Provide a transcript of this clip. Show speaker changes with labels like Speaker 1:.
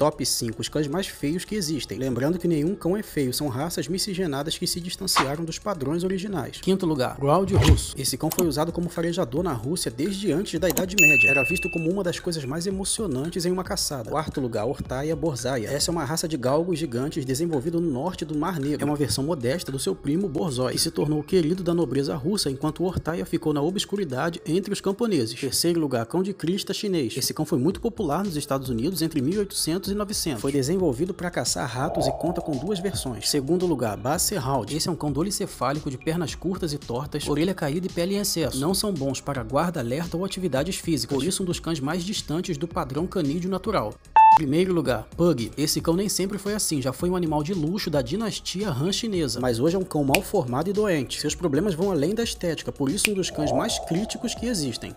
Speaker 1: top 5 os cães mais feios que existem. Lembrando que nenhum cão é feio, são raças miscigenadas que se distanciaram dos padrões originais. Quinto lugar, Ground Russo. Esse cão foi usado como farejador na Rússia desde antes da Idade Média. Era visto como uma das coisas mais emocionantes em uma caçada. Quarto lugar, Ortaia Borzaia. Essa é uma raça de galgos gigantes desenvolvida no norte do Mar Negro. É uma versão modesta do seu primo Borzoi, que se tornou o querido da nobreza russa enquanto Ortaia ficou na obscuridade entre os camponeses. Terceiro lugar, Cão de Crista Chinês. Esse cão foi muito popular nos Estados Unidos entre 1800 e 900. Foi desenvolvido para caçar ratos e conta com duas versões. Segundo lugar, Basserhound. Esse é um cão dolicefálico de pernas curtas e tortas, orelha caída e pele em excesso. Não são bons para guarda, alerta ou atividades físicas, por isso um dos cães mais distantes do padrão canídeo natural. Primeiro lugar, Pug. Esse cão nem sempre foi assim, já foi um animal de luxo da dinastia Han chinesa, mas hoje é um cão mal formado e doente. Seus problemas vão além da estética, por isso um dos cães mais críticos que existem.